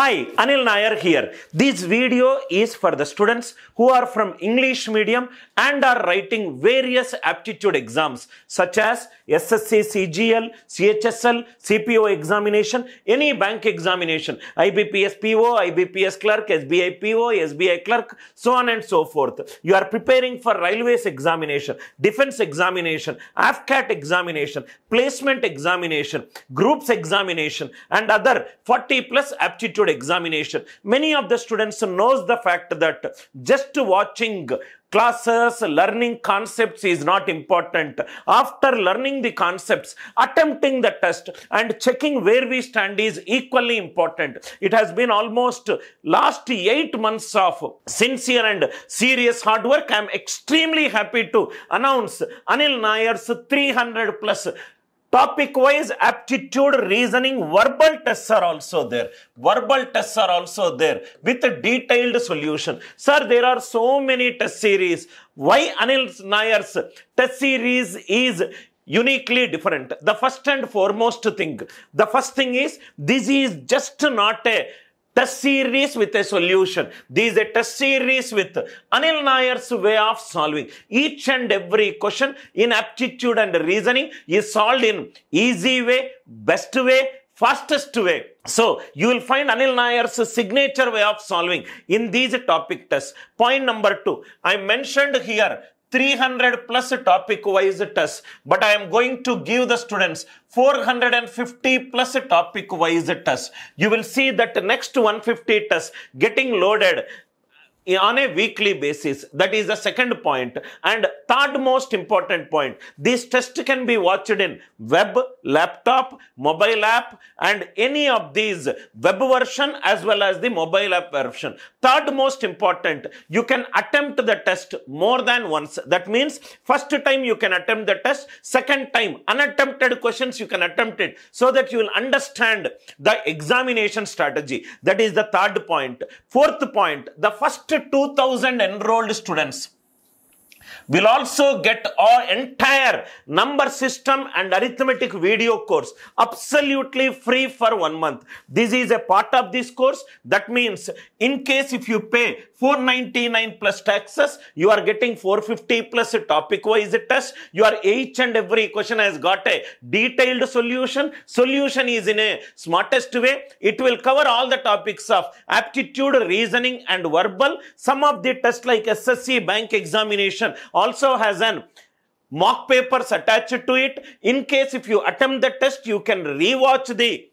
Hi, Anil Nair here. This video is for the students who are from English medium and are writing various aptitude exams such as SSC, CGL, CHSL, CPO examination, any bank examination, IBPS PO, IBPS clerk, SBI PO, SBI clerk, so on and so forth. You are preparing for railways examination, defense examination, AFCAT examination, placement examination, groups examination and other 40 plus aptitude board examination. Many of the students knows the fact that just watching classes, learning concepts is not important. After learning the concepts, attempting the test and checking where we stand is equally important. It has been almost last eight months of sincere and serious hard work. I am extremely happy to announce Anil Nair's 300 plus Topic wise, aptitude, reasoning, verbal tests are also there. Verbal tests are also there with a detailed solution. Sir, there are so many test series. Why Anil Nayar's test series is uniquely different? The first and foremost thing, the first thing is this is just not a a series with a solution. This is a test series with Anil Nair's way of solving. Each and every question in aptitude and reasoning is solved in easy way, best way, fastest way. So, you will find Anil Nair's signature way of solving in these topic tests. Point number two, I mentioned here 300 plus topic wise test, but i am going to give the students 450 plus topic wise test. you will see that next 150 test getting loaded on a weekly basis. That is the second point. And third most important point, this test can be watched in web, laptop, mobile app and any of these web version as well as the mobile app version. Third most important, you can attempt the test more than once. That means first time you can attempt the test, second time unattempted questions you can attempt it so that you will understand the examination strategy. That is the third point. Fourth point, the first 2000 enrolled students We'll also get our entire number system and arithmetic video course absolutely free for one month. This is a part of this course. That means in case if you pay 499 plus taxes, you are getting 450 plus a topic wise test. Your each and every question has got a detailed solution. Solution is in a smartest way. It will cover all the topics of aptitude, reasoning and verbal. Some of the tests like SSC bank examination also has an mock papers attached to it. In case if you attempt the test, you can rewatch the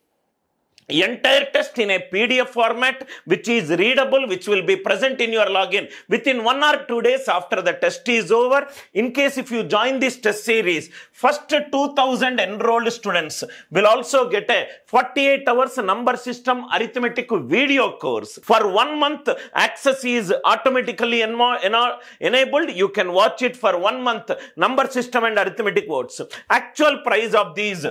entire test in a PDF format which is readable which will be present in your login within one or two days after the test is over in case if you join this test series first 2000 enrolled students will also get a 48 hours number system arithmetic video course for one month access is automatically enabled you can watch it for one month number system and arithmetic words actual price of these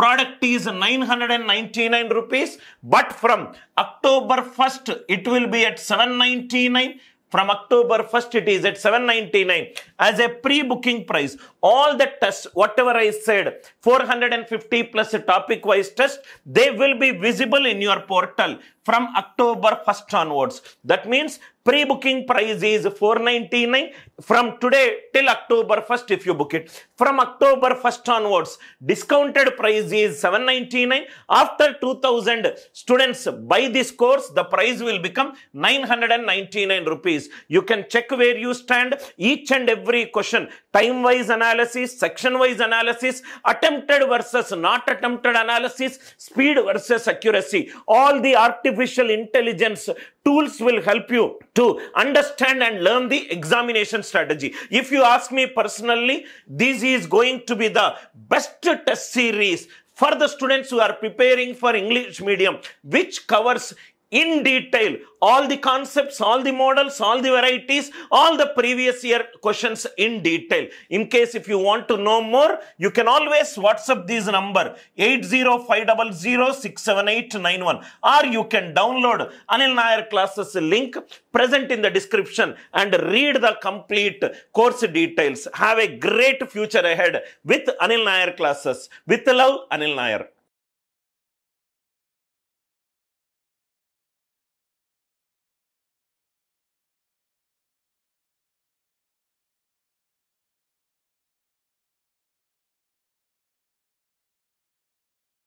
product is 999 rupees but from October 1st it will be at 799 from October 1st it is at 799 as a pre-booking price. All the tests, whatever I said, 450 plus topic-wise test, they will be visible in your portal from October 1st onwards. That means Pre-booking price is 499 from today till October 1st if you book it. From October 1st onwards, discounted price is 799. After 2000 students buy this course, the price will become 999 rupees. You can check where you stand. Each and every question, time-wise analysis, section-wise analysis, attempted versus not attempted analysis, speed versus accuracy. All the artificial intelligence tools will help you to understand and learn the examination strategy. If you ask me personally, this is going to be the best test series for the students who are preparing for English medium, which covers in detail all the concepts, all the models, all the varieties, all the previous year questions in detail. In case if you want to know more, you can always WhatsApp this number eight zero five double zero six seven eight nine one, or you can download Anil Nair classes link present in the description and read the complete course details. Have a great future ahead with Anil Nair classes. With love, Anil Nair.